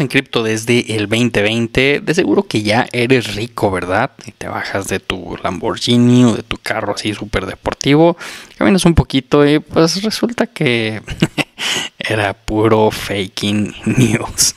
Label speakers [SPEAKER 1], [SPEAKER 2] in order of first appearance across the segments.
[SPEAKER 1] en cripto desde el 2020, de seguro que ya eres rico, ¿verdad? Y te bajas de tu Lamborghini o de tu carro así súper deportivo, caminas un poquito y pues resulta que era puro faking news.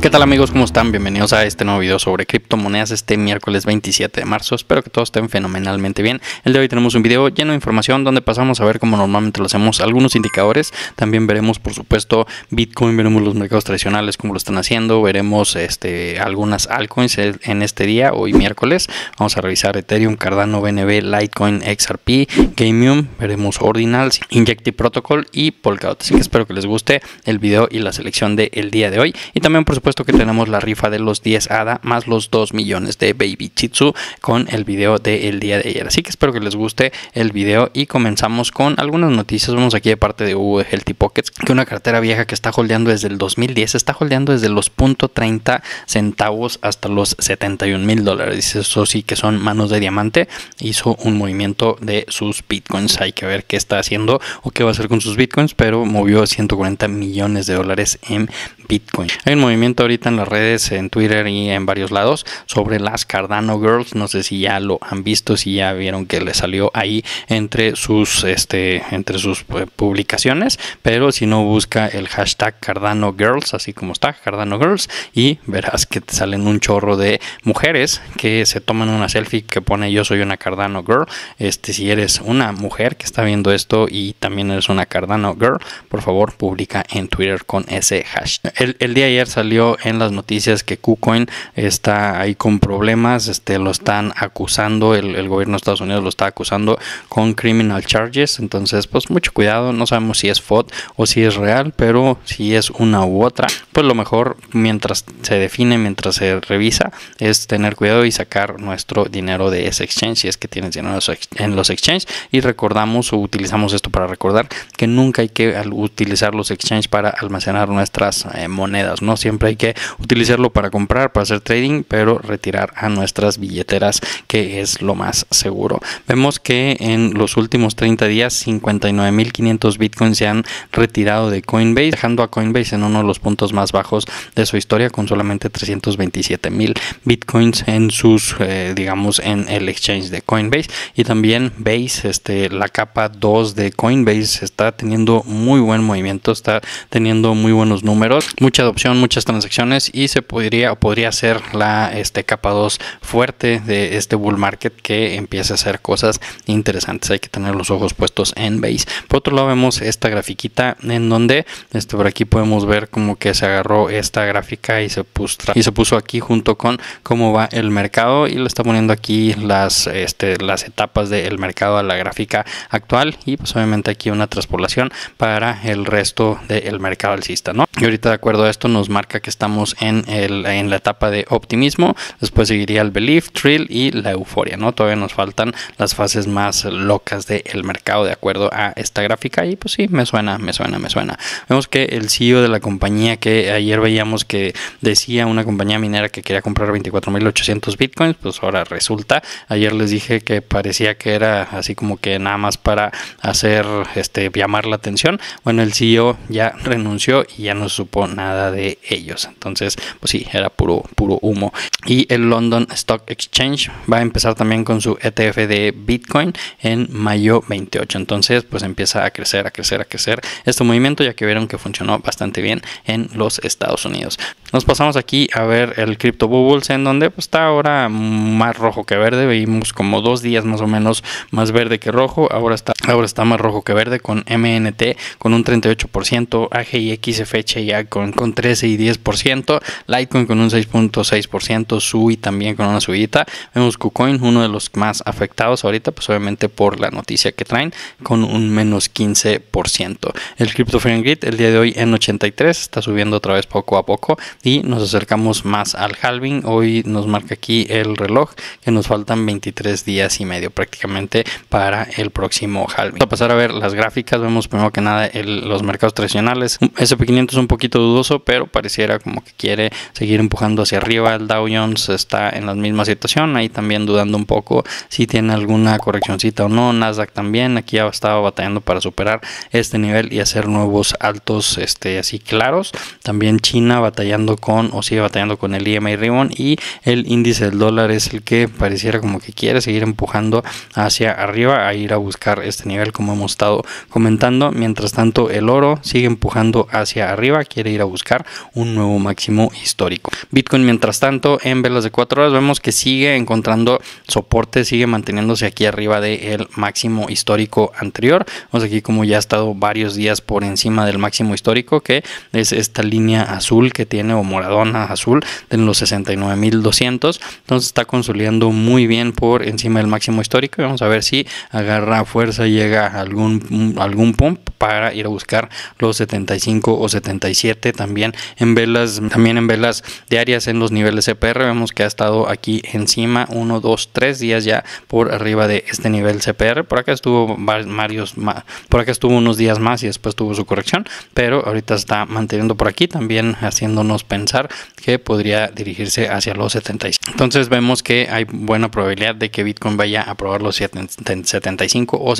[SPEAKER 1] ¿Qué tal amigos? ¿Cómo están? Bienvenidos a este nuevo video sobre criptomonedas este miércoles 27 de marzo. Espero que todos estén fenomenalmente bien. El de hoy tenemos un video lleno de información donde pasamos a ver como normalmente lo hacemos algunos indicadores. También veremos por supuesto Bitcoin, veremos los mercados tradicionales como lo están haciendo, veremos este, algunas altcoins en este día, hoy miércoles. Vamos a revisar Ethereum, Cardano, BNB, Litecoin, XRP, Gamium, veremos Ordinals Injective Protocol y Polkadot. Así que espero que les guste el video y la selección del día de hoy. Y también por supuesto que tenemos la rifa de los 10 ADA más los 2 millones de Baby Chitsu con el video del día de ayer. Así que espero que les guste el video y comenzamos con algunas noticias. Vamos aquí de parte de Hugo de Healthy Pockets, que una cartera vieja que está holdeando desde el 2010 está holdeando desde los .30 centavos hasta los 71 mil dólares. Eso sí que son manos de diamante. Hizo un movimiento de sus bitcoins. Hay que ver qué está haciendo o qué va a hacer con sus bitcoins, pero movió 140 millones de dólares en Bitcoin. Hay un movimiento ahorita en las redes, en Twitter y en varios lados, sobre las Cardano Girls. No sé si ya lo han visto, si ya vieron que le salió ahí entre sus, este, entre sus eh, publicaciones. Pero si no, busca el hashtag Cardano Girls, así como está, Cardano Girls, y verás que te salen un chorro de mujeres que se toman una selfie que pone yo soy una Cardano Girl. Este, si eres una mujer que está viendo esto y también eres una Cardano Girl, por favor publica en Twitter con ese hashtag el, día ayer salió en las noticias que KuCoin está ahí con problemas, este, lo están acusando, el, gobierno de Estados Unidos lo está acusando con criminal charges, entonces pues mucho cuidado, no sabemos si es FOD o si es real, pero si es una u otra, pues lo mejor mientras se define, mientras se revisa, es tener cuidado y sacar nuestro dinero de ese exchange, si es que tienes dinero en los exchanges y recordamos o utilizamos esto para recordar que nunca hay que utilizar los exchanges para almacenar nuestras... Eh, monedas, ¿no? Siempre hay que utilizarlo para comprar, para hacer trading, pero retirar a nuestras billeteras, que es lo más seguro. Vemos que en los últimos 30 días 59.500 bitcoins se han retirado de Coinbase, dejando a Coinbase en uno de los puntos más bajos de su historia con solamente 327.000 bitcoins en sus, eh, digamos, en el exchange de Coinbase. Y también veis este, la capa 2 de Coinbase está teniendo muy buen movimiento, está teniendo muy buenos números mucha adopción, muchas transacciones y se podría o podría ser la este, capa 2 fuerte de este bull market que empiece a hacer cosas interesantes. Hay que tener los ojos puestos en base. Por otro lado vemos esta grafiquita en donde este, por aquí podemos ver como que se agarró esta gráfica y se puso, y se puso aquí junto con cómo va el mercado y le está poniendo aquí las, este, las etapas del mercado a la gráfica actual y pues obviamente aquí una traspolación para el resto del mercado alcista, ¿no? Y ahorita acuerdo a esto nos marca que estamos en, en la etapa de optimismo, después seguiría el belief, thrill y la euforia, ¿no? Todavía nos faltan las fases más locas del mercado de acuerdo a esta gráfica y pues sí, me suena, me suena, me suena. Vemos que el CEO de la compañía que ayer veíamos que decía una compañía minera que quería comprar 24.800 bitcoins, pues ahora resulta, ayer les dije que parecía que era así como que nada más para hacer, este, llamar la atención. Bueno, el CEO ya renunció y ya no supo, nada de ellos. Entonces, pues sí, era puro, puro humo. Y el London Stock Exchange va a empezar también con su ETF de Bitcoin en mayo 28. Entonces, pues empieza a crecer, a crecer, a crecer este movimiento, ya que vieron que funcionó bastante bien en los Estados Unidos. Nos pasamos aquí a ver el Crypto Bubbles, en donde pues, está ahora más rojo que verde. Vimos como dos días más o menos más verde que rojo. Ahora está Ahora está más rojo que verde con MNT con un 38%, AGIX ya con, con 13 y 10%, Litecoin con un 6.6%, SUI también con una subida. Vemos KuCoin, uno de los más afectados ahorita, pues obviamente por la noticia que traen, con un menos 15%. El Crypto Friend Grid el día de hoy en 83 está subiendo otra vez poco a poco y nos acercamos más al halving. Hoy nos marca aquí el reloj que nos faltan 23 días y medio prácticamente para el próximo halving a pasar a ver las gráficas, vemos primero que nada los mercados tradicionales. SP500 es un poquito dudoso, pero pareciera como que quiere seguir empujando hacia arriba. El Dow Jones está en la misma situación, ahí también dudando un poco si tiene alguna correccióncita o no. Nasdaq también, aquí ya estaba batallando para superar este nivel y hacer nuevos altos este, así claros. También China batallando con, o sigue batallando con el IMA e Ribbon y el índice del dólar es el que pareciera como que quiere seguir empujando hacia arriba a ir a buscar este este nivel como hemos estado comentando. Mientras tanto, el oro sigue empujando hacia arriba, quiere ir a buscar un nuevo máximo histórico. Bitcoin, mientras tanto, en velas de 4 horas vemos que sigue encontrando soporte, sigue manteniéndose aquí arriba del máximo histórico anterior. vamos aquí como ya ha estado varios días por encima del máximo histórico, que es esta línea azul que tiene o moradona azul de los 69.200. Entonces está consolidando muy bien por encima del máximo histórico. Vamos a ver si agarra fuerza llega algún, algún pump para ir a buscar los 75 o 77 también en velas también en velas diarias en los niveles CPR vemos que ha estado aquí encima 1 2 3 días ya por arriba de este nivel CPR por acá estuvo varios por acá estuvo unos días más y después tuvo su corrección pero ahorita está manteniendo por aquí también haciéndonos pensar que podría dirigirse hacia los 75 entonces vemos que hay buena probabilidad de que Bitcoin vaya a probar los 75 o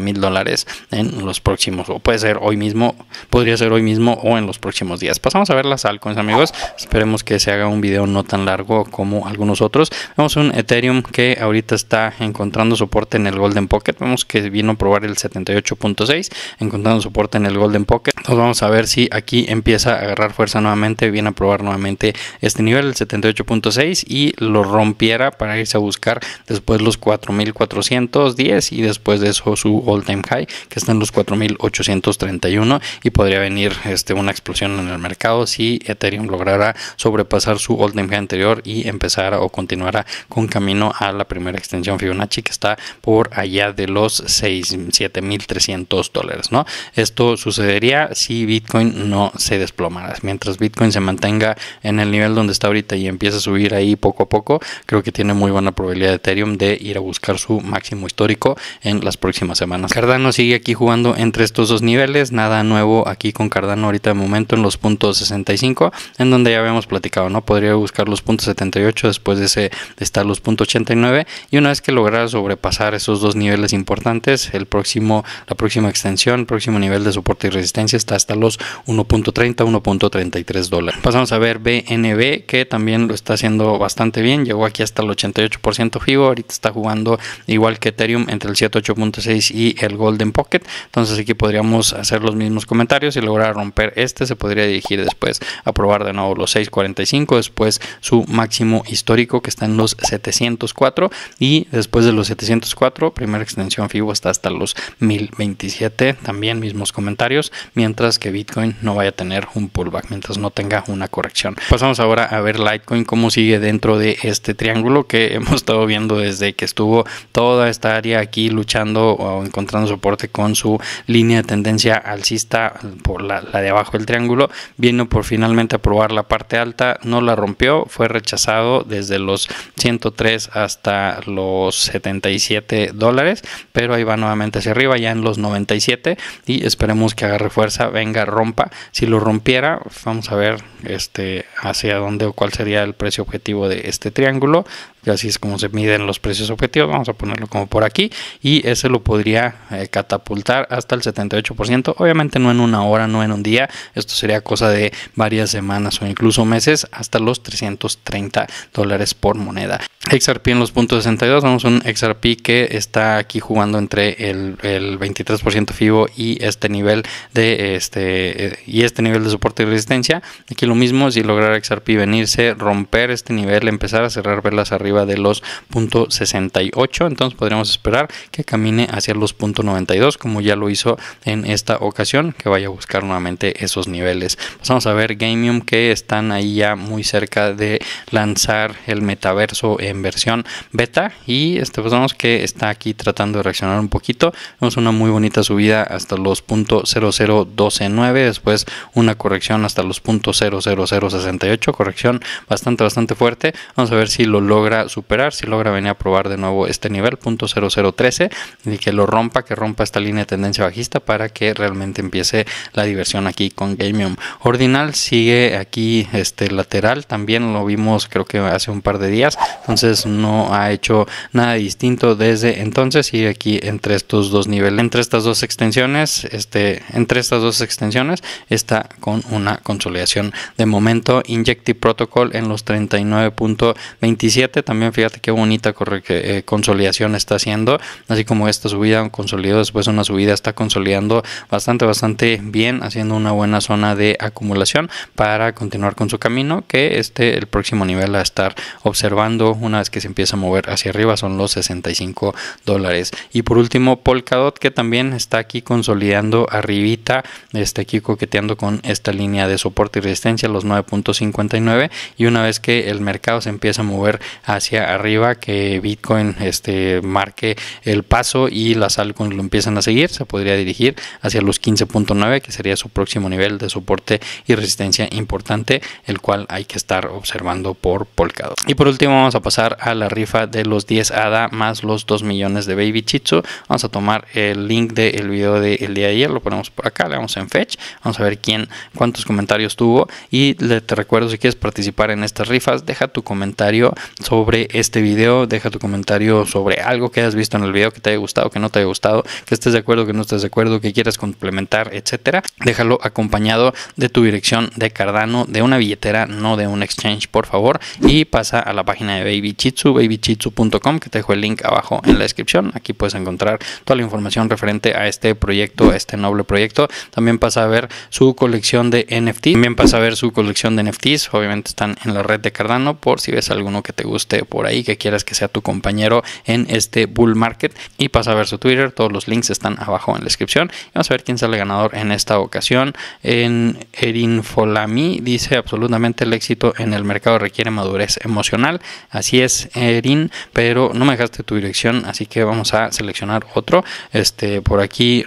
[SPEAKER 1] mil dólares en los próximos, o puede ser hoy mismo, podría ser hoy mismo o en los próximos días. Pasamos a ver las altcoins, amigos. Esperemos que se haga un video no tan largo como algunos otros. Vemos un Ethereum que ahorita está encontrando soporte en el Golden Pocket. Vemos que vino a probar el 78.6, encontrando soporte en el Golden Pocket. nos vamos a ver si aquí empieza a agarrar fuerza nuevamente, viene a probar nuevamente este nivel, el 78.6, y lo rompiera para irse a buscar después los 4410 y después de eso su all time high, que está en los 4.831 y podría venir este, una explosión en el mercado si Ethereum lograra sobrepasar su all time high anterior y empezara o continuara con camino a la primera extensión Fibonacci que está por allá de los 7.300 dólares. ¿no? Esto sucedería si Bitcoin no se desplomara. Mientras Bitcoin se mantenga en el nivel donde está ahorita y empieza a subir ahí poco a poco, creo que tiene muy buena probabilidad de Ethereum de ir a buscar su máximo histórico en las próximas semanas. Cardano sigue aquí jugando entre estos dos niveles, nada nuevo aquí con Cardano ahorita de momento en los puntos 65, en donde ya habíamos platicado, ¿no? Podría buscar los puntos 78, después de ese está los puntos 89 y una vez que lograra sobrepasar esos dos niveles importantes, el próximo la próxima extensión, el próximo nivel de soporte y resistencia está hasta los 1.30, 1.33 dólares. Pasamos a ver BNB que también lo está haciendo bastante bien, llegó aquí hasta el 88% FIBO, ahorita está jugando igual que Ethereum entre el 7.8.6 y el Golden Pocket. Entonces aquí podríamos hacer los mismos comentarios y lograr romper este. Se podría dirigir después a probar de nuevo los 6.45, después su máximo histórico que está en los 704 y después de los 704, primera extensión FIBO está hasta los 1027. También mismos comentarios, mientras que Bitcoin no vaya a tener un pullback, mientras no tenga una corrección. Pasamos ahora a ver Litecoin cómo sigue dentro de este triángulo que hemos estado viendo desde que estuvo toda esta área aquí luchando encontrando soporte con su línea de tendencia alcista por la, de abajo del triángulo. Vino por finalmente a probar la parte alta, no la rompió, fue rechazado desde los 103 hasta los 77 dólares, pero ahí va nuevamente hacia arriba, ya en los 97 y esperemos que agarre fuerza, venga, rompa. Si lo rompiera, vamos a ver este hacia dónde o cuál sería el precio objetivo de este triángulo así es como se miden los precios objetivos, vamos a ponerlo como por aquí, y ese lo podría eh, catapultar hasta el 78%, obviamente no en una hora, no en un día, esto sería cosa de varias semanas o incluso meses, hasta los 330 dólares por moneda. XRP en los puntos 62, vamos a un XRP que está aquí jugando entre el, 23% FIBO y este nivel de este y este nivel de soporte y resistencia. Aquí lo mismo, si lograr XRP venirse, romper este nivel, empezar a cerrar velas arriba de los .68, entonces podríamos esperar que camine hacia los .92 como ya lo hizo en esta ocasión, que vaya a buscar nuevamente esos niveles. Vamos a ver Gamium que están ahí ya muy cerca de lanzar el metaverso en versión beta y este pues vamos que está aquí tratando de reaccionar un poquito. Vemos una muy bonita subida hasta los .00129, después una corrección hasta los .00068, corrección bastante bastante fuerte. Vamos a ver si lo logra superar, si logra venir a probar de nuevo este nivel, punto 0013, y que lo rompa, que rompa esta línea de tendencia bajista para que realmente empiece la diversión aquí con Gamium. Ordinal sigue aquí este lateral, también lo vimos creo que hace un par de días, entonces no ha hecho nada distinto desde entonces y aquí entre estos dos niveles, entre estas dos extensiones, este, entre estas dos extensiones está con una consolidación de momento. Injective Protocol en los 39.27 fíjate qué bonita eh, consolidación está haciendo, así como esta subida consolidó después una subida, está consolidando bastante, bastante bien, haciendo una buena zona de acumulación para continuar con su camino, que este, el próximo nivel a estar observando una vez que se empieza a mover hacia arriba son los 65 dólares. Y por último, Polkadot, que también está aquí consolidando arribita, este aquí coqueteando con esta línea de soporte y resistencia, los 9.59, y una vez que el mercado se empieza a mover hacia arriba, que Bitcoin este, marque el paso y las altcoins lo empiezan a seguir, se podría dirigir hacia los 15.9, que sería su próximo nivel de soporte y resistencia importante, el cual hay que estar observando por Polkadot. Y por último vamos a pasar a la rifa de los 10 ADA más los 2 millones de Baby Chitsu. Vamos a tomar el link del video del día de ayer, lo ponemos por acá, le damos en fetch, vamos a ver quién, cuántos comentarios tuvo y te recuerdo si quieres participar en estas rifas, deja tu comentario sobre este video. Deja tu comentario sobre algo que hayas visto en el video que te haya gustado, que no te haya gustado, que estés de acuerdo, que no estés de acuerdo, que quieras complementar, etcétera. Déjalo acompañado de tu dirección de Cardano, de una billetera, no de un exchange, por favor. Y pasa a la página de Baby Chitsu, babychitsu.com, que te dejo el link abajo en la descripción. Aquí puedes encontrar toda la información referente a este proyecto, a este noble proyecto. También pasa a ver su colección de NFT. También pasa a ver su colección de NFTs. Obviamente están en la red de Cardano por si ves alguno que te guste por ahí, que quieras que sea tu compañero en este bull market y pasa a ver su Twitter, todos los links están abajo en la descripción. Vamos a ver quién sale ganador en esta ocasión. En Erin Folami dice absolutamente el éxito en el mercado requiere madurez emocional. Así es, Erin, pero no me dejaste tu dirección, así que vamos a seleccionar otro. Este por aquí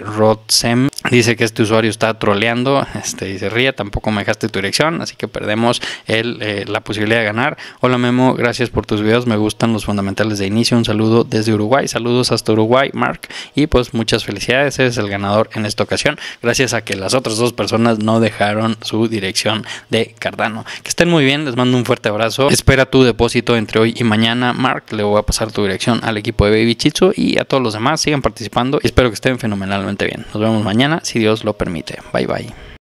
[SPEAKER 1] Sem Dice que este usuario está troleando, este, dice ría, tampoco me dejaste tu dirección, así que perdemos el, eh, la posibilidad de ganar. Hola Memo, gracias por tus videos, me gustan los fundamentales de inicio, un saludo desde Uruguay, saludos hasta Uruguay, Mark, y pues muchas felicidades, eres el ganador en esta ocasión, gracias a que las otras dos personas no dejaron su dirección de Cardano. Que estén muy bien, les mando un fuerte abrazo, espera tu depósito entre hoy y mañana, Mark, le voy a pasar tu dirección al equipo de Baby Chicho y a todos los demás, sigan participando, espero que estén fenomenalmente bien, nos vemos mañana si Dios lo permite. Bye bye.